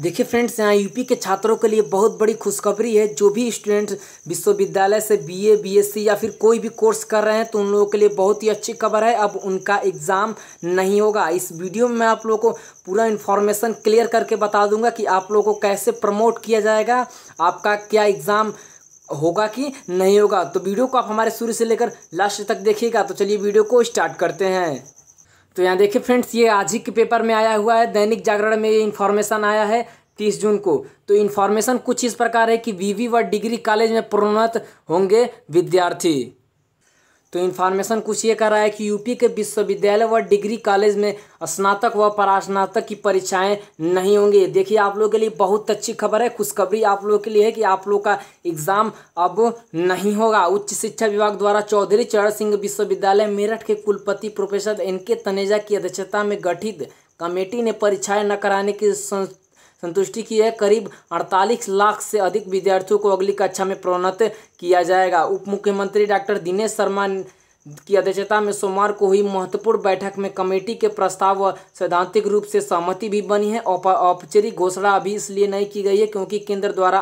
देखिए फ्रेंड्स यहाँ यूपी के छात्रों के लिए बहुत बड़ी खुशखबरी है जो भी स्टूडेंट विश्वविद्यालय से बीए बीएससी या फिर कोई भी कोर्स कर रहे हैं तो उन लोगों के लिए बहुत ही अच्छी खबर है अब उनका एग्ज़ाम नहीं होगा इस वीडियो में मैं आप लोगों को पूरा इन्फॉर्मेशन क्लियर करके बता दूंगा कि आप लोगों को कैसे प्रमोट किया जाएगा आपका क्या एग्ज़ाम होगा कि नहीं होगा तो वीडियो को आप हमारे शुरू से लेकर लास्ट तक देखिएगा तो चलिए वीडियो को स्टार्ट करते हैं तो यहाँ देखिए फ्रेंड्स ये आज ही के पेपर में आया हुआ है दैनिक जागरण में ये इन्फॉर्मेशन आया है तीस जून को तो इन्फॉर्मेशन कुछ इस प्रकार है कि वीवी व डिग्री कॉलेज में प्रोन्नत होंगे विद्यार्थी तो इन्फॉर्मेशन कुछ ये कर रहा है कि यूपी के विश्वविद्यालय व डिग्री कॉलेज में स्नातक व परास्नातक की परीक्षाएं नहीं होंगी देखिए आप लोगों के लिए बहुत अच्छी खबर है खुशखबरी आप लोगों के लिए है कि आप लोगों का एग्ज़ाम अब नहीं होगा उच्च शिक्षा विभाग द्वारा चौधरी चरण सिंह विश्वविद्यालय मेरठ के कुलपति प्रोफेसर एन के तनेजा की अध्यक्षता में गठित कमेटी ने परीक्षाएं न कराने की संतुष्टि की है करीब 48 लाख से अधिक विद्यार्थियों को अगली कक्षा में प्रोन्नत किया जाएगा उप मुख्यमंत्री डॉक्टर दिनेश शर्मा की अध्यक्षता में सोमवार को हुई महत्वपूर्ण बैठक में कमेटी के प्रस्ताव व सैद्धांतिक रूप से सहमति भी बनी है औपचारिक घोषणा अभी इसलिए नहीं की गई है क्योंकि केंद्र द्वारा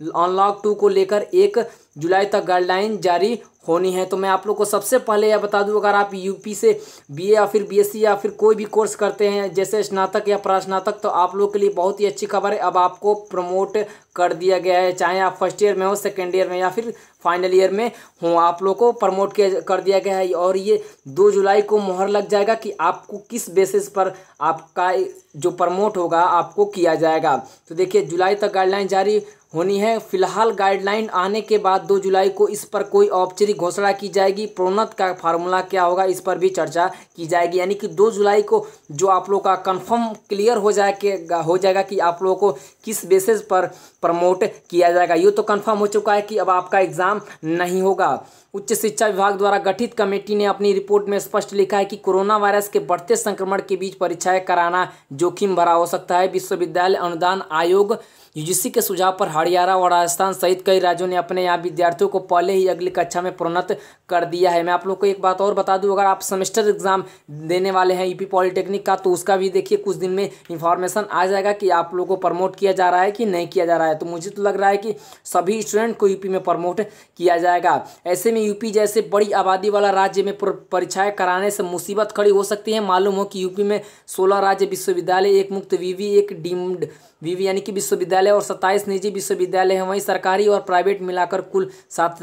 अनलॉक टू को लेकर एक जुलाई तक गाइडलाइन जारी होनी है तो मैं आप लोग को सबसे पहले यह बता दूं अगर आप यूपी से बीए या फिर बीएससी या फिर कोई भी कोर्स करते हैं जैसे स्नातक या प्रास्नातक तो आप लोग के लिए बहुत ही अच्छी खबर है अब आपको प्रमोट कर दिया गया है चाहे आप फर्स्ट ईयर में हो सेकेंड ईयर में या फिर फाइनल ईयर में हो आप लोग को प्रमोट किया कर दिया गया है और ये दो जुलाई को मोहर लग जाएगा कि आपको किस बेसिस पर आपका जो प्रमोट होगा आपको किया जाएगा तो देखिए जुलाई तक गाइडलाइन जारी होनी है फिलहाल गाइडलाइन आने के बाद दो जुलाई को इस पर कोई औपचारिक घोषणा की जाएगी प्रोन्नत का फार्मूला क्या होगा इस पर भी चर्चा की जाएगी यानी कि दो जुलाई को जो आप लोगों का कंफर्म क्लियर हो जाएगा हो जाएगा कि आप लोगों को किस बेसिस पर प्रमोट किया जाएगा ये तो कंफर्म हो चुका है कि अब आपका एग्ज़ाम नहीं होगा उच्च शिक्षा विभाग द्वारा गठित कमेटी ने अपनी रिपोर्ट में स्पष्ट लिखा है कि कोरोना वायरस के बढ़ते संक्रमण के बीच परीक्षाएं कराना जोखिम भरा हो सकता है विश्वविद्यालय अनुदान आयोग यूजीसी के सुझाव पर हरियाणा और राजस्थान सहित कई राज्यों ने अपने यहाँ विद्यार्थियों को पहले ही अगली कक्षा में प्रोन्नत कर दिया है मैं आप लोग को एक बात और बता दूँ अगर आप सेमेस्टर एग्जाम देने वाले हैं यूपी पॉलिटेक्निक का तो उसका भी देखिए कुछ दिन में इन्फॉर्मेशन आ जाएगा कि आप लोगों को प्रमोट किया जा रहा है कि नहीं किया जा रहा है तो मुझे तो लग रहा है कि सभी स्टूडेंट को यूपी में प्रमोट किया जाएगा ऐसे में में यूपी जैसे बड़ी आबादी वाला राज्य में परीक्षाएं कराने से मुसीबत खड़ी हो सकती है मालूम हो कि यूपी में सोलह राज्य विश्वविद्यालय एक मुक्त वीवी एक डीम्ड वीवी यानी कि विश्वविद्यालय और सत्ताईस निजी विश्वविद्यालय हैं वहीं सरकारी और प्राइवेट मिलाकर कुल सात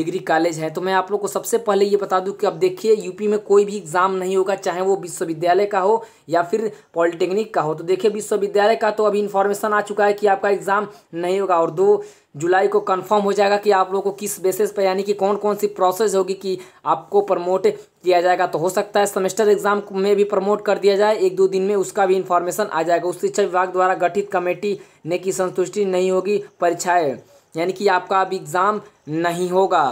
डिग्री कॉलेज हैं तो मैं आप लोग को सबसे पहले ये बता दूं कि अब देखिए यूपी में कोई भी एग्ज़ाम नहीं होगा चाहे वो विश्वविद्यालय का हो या फिर पॉलिटेक्निक का हो तो देखिए विश्वविद्यालय का तो अभी इन्फॉर्मेशन आ चुका है कि आपका एग्ज़ाम नहीं होगा और दो जुलाई को कंफर्म हो जाएगा कि आप लोगों को किस बेसिस पर यानी कि कौन कौन सी प्रोसेस होगी कि आपको प्रमोट किया जाएगा तो हो सकता है सेमेस्टर एग्जाम में भी प्रमोट कर दिया जाए एक दो दिन में उसका भी इन्फॉर्मेशन आ जाएगा उस शिक्षा विभाग द्वारा गठित कमेटी ने की संतुष्टि नहीं होगी परीक्षाएँ यानी कि आपका अब एग्ज़ाम नहीं होगा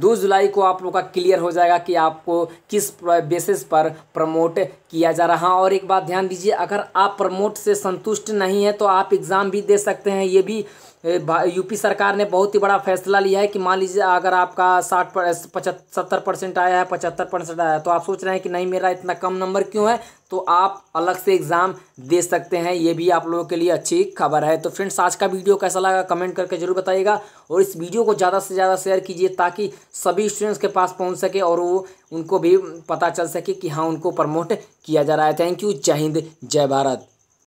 दो जुलाई को आप लोगों का क्लियर हो जाएगा कि आपको किस बेसिस पर प्रमोट किया जा रहा है और एक बात ध्यान दीजिए अगर आप प्रमोट से संतुष्ट नहीं है तो आप एग्ज़ाम भी दे सकते हैं ये भी यूपी सरकार ने बहुत ही बड़ा फैसला लिया है कि मान लीजिए अगर आपका साठ पचहत्तर सत्तर परसेंट आया है पचहत्तर परसेंट आया है तो आप सोच रहे हैं कि नहीं मेरा इतना कम नंबर क्यों है तो आप अलग से एग्ज़ाम दे सकते हैं ये भी आप लोगों के लिए अच्छी खबर है तो फ्रेंड्स आज का वीडियो कैसा लगा कमेंट करके जरूर बताइएगा और इस वीडियो को ज़्यादा से ज़्यादा शेयर कीजिए ताकि सभी स्टूडेंट्स के पास पहुंच सके और वो उनको भी पता चल सके कि हाँ उनको प्रमोट किया जा रहा है थैंक यू जय हिंद जय भारत